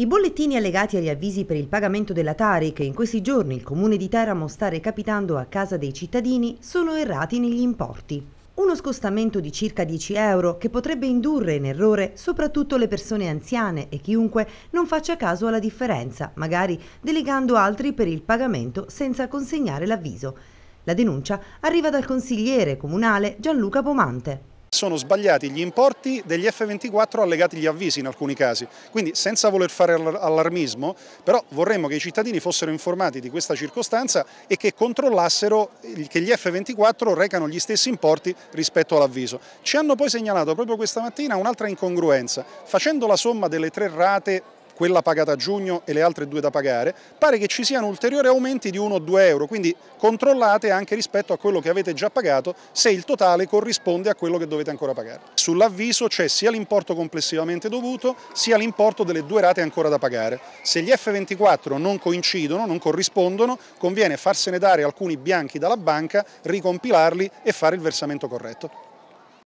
I bollettini allegati agli avvisi per il pagamento della Tari che in questi giorni il comune di Teramo sta recapitando a casa dei cittadini sono errati negli importi. Uno scostamento di circa 10 euro che potrebbe indurre in errore soprattutto le persone anziane e chiunque non faccia caso alla differenza, magari delegando altri per il pagamento senza consegnare l'avviso. La denuncia arriva dal consigliere comunale Gianluca Pomante. Sono sbagliati gli importi degli F24 allegati agli avvisi in alcuni casi, quindi senza voler fare allarmismo, però vorremmo che i cittadini fossero informati di questa circostanza e che controllassero che gli F24 recano gli stessi importi rispetto all'avviso. Ci hanno poi segnalato proprio questa mattina un'altra incongruenza, facendo la somma delle tre rate quella pagata a giugno e le altre due da pagare, pare che ci siano ulteriori aumenti di 1 o 2 euro, quindi controllate anche rispetto a quello che avete già pagato se il totale corrisponde a quello che dovete ancora pagare. Sull'avviso c'è sia l'importo complessivamente dovuto, sia l'importo delle due rate ancora da pagare. Se gli F24 non coincidono, non corrispondono, conviene farsene dare alcuni bianchi dalla banca, ricompilarli e fare il versamento corretto.